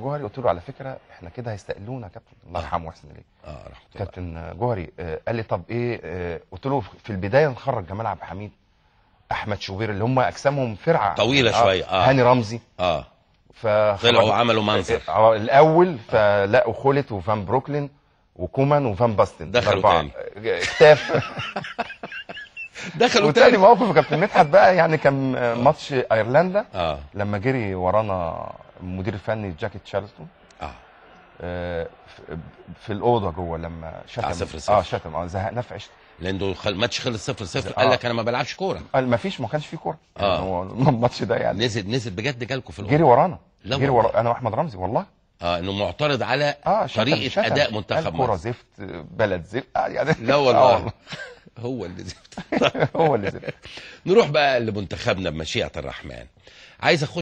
جوهري قلت له على فكره احنا كده هيستقلونا يا كابتن الله يرحمه ويحسن اليه اه راح كابتن جوهري آه قال لي طب ايه آه قلت له في البدايه نخرج جمال عبد الحميد احمد شوبير اللي هم اجسامهم فرعه طويله آه شويه اه هاني رمزي اه طلعوا عملوا منظر آه, آه، الاول فلقوا خولت وفان بروكلين وكومان وفان باستن دخلوا تاني آه، اكتاف دخلوا تاني موقف كابتن مدحت بقى يعني كان آه. ماتش ايرلندا آه. لما جري ورانا المدير الفني جاكي تشارلتون آه. آه في الاوضه جوه لما شتم آه، صفر صفر. اه شتم اه زهقنا في عشت لانه خل... ماتش خلص 0 0 آه. قال لك آه. انا ما بلعبش كوره قال ما فيش ما كانش فيه كوره آه. الماتش يعني ده يعني نزل نزل بجد جالكم في الاوضه جري ورانا لا جري ورا انا واحمد رمزي والله اه انه معترض على آه شتم طريقه شتم اداء منتخب مصر كوره زفت بلد زفت يعني لا والله هو اللي زفت هو اللي زفت نروح بقى لمنتخبنا بمشيئه الرحمن عايز